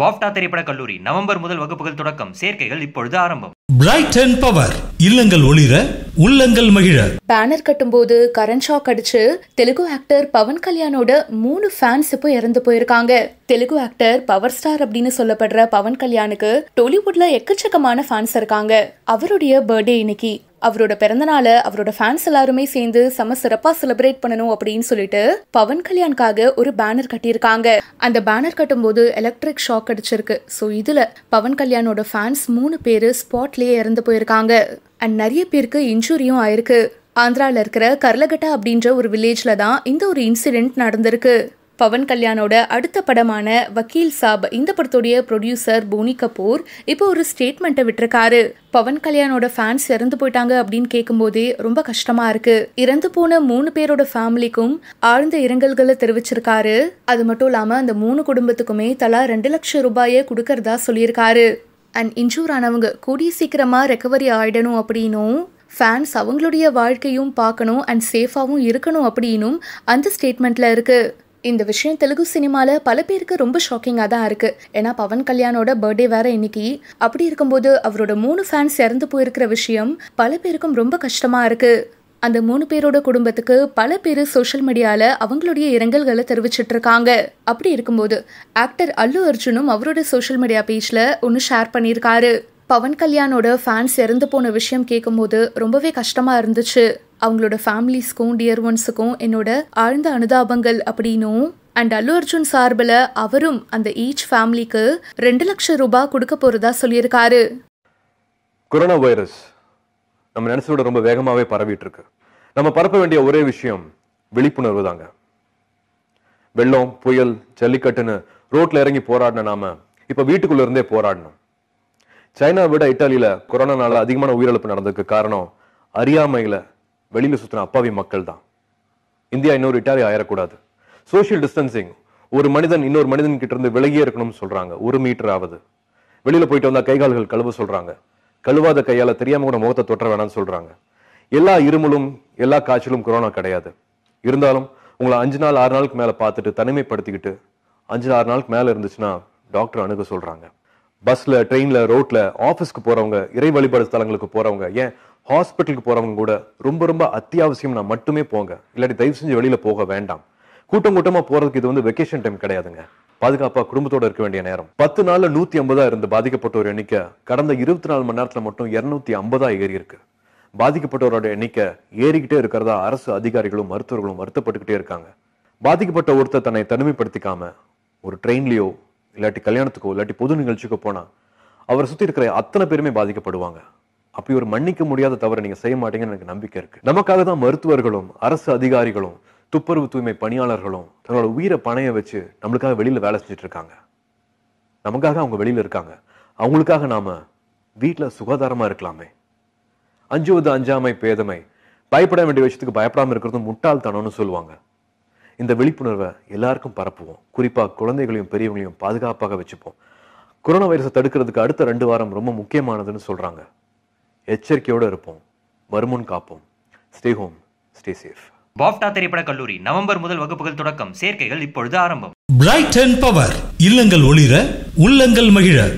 பாப்டா திரைப்பட கல்லூரி நவம்பர் முதல் வகுப்புகள் தொடக்கம் சேர்க்கைகள் இப்பொழுது ஆரம்பம் பிரைட் அண்ட் பவர் இல்லங்கள் ஒளிர உள்ளங்கள் மகிழ பேனர் கட்டும்போது கரண் ஷாக் அடிச்சு தெலுங்கு ஆக்டர் பவன் கல்யாணோட மூணு ஃபேன்ஸ் இப்போ இறந்து போயிருக்காங்க தெலுங்கு ஆக்டர் பவர் ஸ்டார் அப்படின்னு சொல்லப்படுற பவன் கல்யாணுக்கு டோலிவுட்ல எக்கச்சக்கமான ஃபேன்ஸ் இருக்காங்க அவருடைய பர்த்டே இன்னைக்கு அவரோட பிறந்தநாளை அவரோட ஃபேன்ஸ் எல்லாருமே சேர்ந்து செம சிறப்பாக செலிப்ரேட் பண்ணணும் அப்படின்னு சொல்லிட்டு பவன் கல்யாணுக்காக ஒரு பேனர் கட்டியிருக்காங்க அந்த பேனர் கட்டும்போது எலக்ட்ரிக் ஷாக் அடிச்சிருக்கு ஸோ இதில் பவன் கல்யாணோட ஃபேன்ஸ் மூணு பேர் ஸ்பாட்லேயே இறந்து போயிருக்காங்க அண்ட் நிறைய பேருக்கு இன்ஜூரியும் ஆயிருக்கு ஆந்திராவில் இருக்கிற கர்லகட்டா அப்படின்ற ஒரு வில்லேஜில் தான் இந்த ஒரு இன்சிடென்ட் நடந்திருக்கு பவன் கல்யாணோட அடுத்த படமான வக்கீல் சாப் இந்த படத்துடைய ப்ரொடியூசர் போனி கபூர் இப்போ ஒரு ஸ்டேட்மெண்ட்டை விட்டுருக்காரு பவன் கல்யாணோட ஃபேன்ஸ் இறந்து போயிட்டாங்க அப்படின்னு கேட்கும்போதே ரொம்ப கஷ்டமா இருக்கு இறந்து போன மூணு பேரோட ஃபேமிலிக்கும் ஆழ்ந்த இரங்கல்களை தெரிவிச்சிருக்காரு அது மட்டும் இல்லாம அந்த மூணு குடும்பத்துக்குமே தலா ரெண்டு லட்சம் ரூபாயை கொடுக்கறதா சொல்லியிருக்காரு அண்ட் இன்ஜூர் ஆனவங்க கூடிய சீக்கிரமா ரெக்கவரி ஆயிடணும் அப்படின்னும் ஃபேன்ஸ் அவங்களுடைய வாழ்க்கையும் பார்க்கணும் அண்ட் சேஃபாகவும் இருக்கணும் அப்படின்னும் அந்த ஸ்டேட்மெண்ட்ல இருக்குது இந்த விஷயம் தெலுங்கு சினிமாவில் பல பேருக்கு ரொம்ப ஷாக்கிங்காக தான் இருக்குது ஏன்னா பவன் கல்யாணோட பர்த்டே வேற இன்னைக்கு அப்படி இருக்கும்போது அவரோட மூணு ஃபேன்ஸ் இறந்து போயிருக்கிற விஷயம் பல பேருக்கும் ரொம்ப கஷ்டமாக இருக்குது அந்த மூணு பேரோட குடும்பத்துக்கு பல பேர் சோஷியல் மீடியாவில் அவங்களுடைய இரங்கல்களை தெரிவிச்சிட்டு இருக்காங்க அப்படி இருக்கும்போது ஆக்டர் அல்லு அர்ஜுனும் அவரோட சோஷியல் மீடியா பேஜில் ஒன்று ஷேர் பண்ணியிருக்காரு பவன் கல்யாணோட ஃபேன்ஸ் இறந்து போன விஷயம் கேட்கும்போது ரொம்பவே கஷ்டமாக இருந்துச்சு அவங்களோட ஃபேமிலிஸ்க்கும் டியர் ஒன்ஸுக்கும் என்னோட ஆழ்ந்த அனுதாபங்கள் அப்படின்னும் அண்ட் அல்லு அர்ஜுன் சார்பில் அவரும் அந்த ஈச் ஃபேமிலிக்கு ரெண்டு லட்சம் ரூபாய் கொடுக்க போகிறதா சொல்லியிருக்காரு கொரோனா வைரஸ் நம்ம நினைச்சதோட ரொம்ப வேகமாகவே பரவிட்டு இருக்கு நம்ம பரப்ப வேண்டிய ஒரே விஷயம் விழிப்புணர்வு தாங்க வெள்ளம் புயல் ஜல்லிக்கட்டுன்னு ரோட்ல இறங்கி போராடின நாம இப்ப வீட்டுக்குள்ள இருந்தே போராடணும் சைனா விட இட்டாலியில நாள அதிகமான உயிரிழப்பு நடந்ததுக்கு காரணம் அறியாமையில வெளியில் சுற்றின அப்பாவி மக்கள் தான் இந்தியா இன்னொரு இட்டாலி ஆயிடக்கூடாது சோஷியல் டிஸ்டன்சிங் ஒரு மனிதன் இன்னொரு மனிதன் கிட்ட இருந்து விலகியே இருக்கணும்னு சொல்றாங்க ஒரு மீட்டர் ஆகுது வெளியில போயிட்டு வந்தா கை கால்கள் கழுவ சொல்றாங்க கழுவாத கையால தெரியாம கூட முகத்தை தொற்ற வேணாம்னு சொல்றாங்க எல்லா இருமலும் எல்லா காய்ச்சலும் கொரோனா கிடையாது இருந்தாலும் உங்களை அஞ்சு நாள் ஆறு நாளுக்கு மேலே பார்த்துட்டு தனிமைப்படுத்திக்கிட்டு அஞ்சு ஆறு நாளுக்கு மேலே இருந்துச்சுன்னா டாக்டர் அணுக சொல்கிறாங்க பஸ்ஸில் ட்ரெயினில் ரோட்டில் ஆஃபீஸ்க்கு போகிறவங்க இறை வழிபாடு ஸ்தலங்களுக்கு போகிறவங்க ஏன் ஹாஸ்பிட்டலுக்கு போகிறவங்க கூட ரொம்ப ரொம்ப அத்தியாவசியம்னா மட்டுமே போங்க இல்லாட்டி தயவு செஞ்சு வெளியில் போக வேண்டாம் கூட்டம் கூட்டமாக போகிறதுக்கு இது வந்து வெக்கேஷன் டைம் கிடையாதுங்க பாதுகாப்பாக குடும்பத்தோடு இருக்க வேண்டிய நேரம் பத்து நாளில் நூற்றி ஐம்பதாக இருந்து பாதிக்கப்பட்டோர் எண்ணிக்கை கடந்த இருபத்தி நாலு மணி நேரத்தில் மட்டும் இரநூத்தி ஐம்பதாக ஏறி இருக்கு பாதிக்கப்பட்டவரோட எண்ணிக்கை ஏறிக்கிட்டே இருக்கிறதா அரசு அதிகாரிகளும் மருத்துவர்களும் வருத்தப்பட்டுக்கிட்டே இருக்காங்க பாதிக்கப்பட்ட ஒருத்தர் தன்னை தனிமைப்படுத்திக்காம ஒரு ட்ரெயின்லேயோ இல்லாட்டி கல்யாணத்துக்கோ இல்லாட்டி பொது நிகழ்ச்சிக்கோ போனால் அவரை சுற்றி இருக்கிற அத்தனை பேருமே பாதிக்கப்படுவாங்க அப்படி ஒரு மன்னிக்க முடியாத தவறை நீங்கள் செய்ய மாட்டீங்கன்னு எனக்கு நம்பிக்கை இருக்குது நமக்காக தான் மருத்துவர்களும் அரசு அதிகாரிகளும் துப்புரவு தூய்மை பணியாளர்களும் தங்களோட உயிரை பணைய வச்சு நம்மளுக்காக வெளியில் வேலை செஞ்சுட்டு இருக்காங்க நமக்காக அவங்க வெளியில் இருக்காங்க அவங்களுக்காக நாம் வீட்டில் சுகாதாரமாக இருக்கலாமே அஞ்சுவது அஞ்சாமை பேதமை பயப்பட வேண்டிய விஷயத்துக்கு பயப்படாமல் இருக்கிறது முட்டாள்தனம்னு சொல்லுவாங்க இந்த விழிப்புணர்வை எல்லாருக்கும் பரப்புவோம் குறிப்பாக குழந்தைகளையும் பெரியவங்களையும் பாதுகாப்பாக வச்சுப்போம் கொரோனா வைரஸை தடுக்கிறதுக்கு அடுத்த ரெண்டு வாரம் ரொம்ப முக்கியமானதுன்னு சொல்கிறாங்க எச்சரிக்கையோடு இருப்போம் வருமுன் காப்போம் stay home stay safe BOFTA திரைப்பட கல்லூரி நவம்பர் முதல் வகுப்புகள் தொடக்கம் சேர்க்கைகள் இப்பொழுது ஆரம்பம் பிரைட் அண்ட் பவர் இல்லங்கள் ஒளிர உள்ளங்கள் மகிழ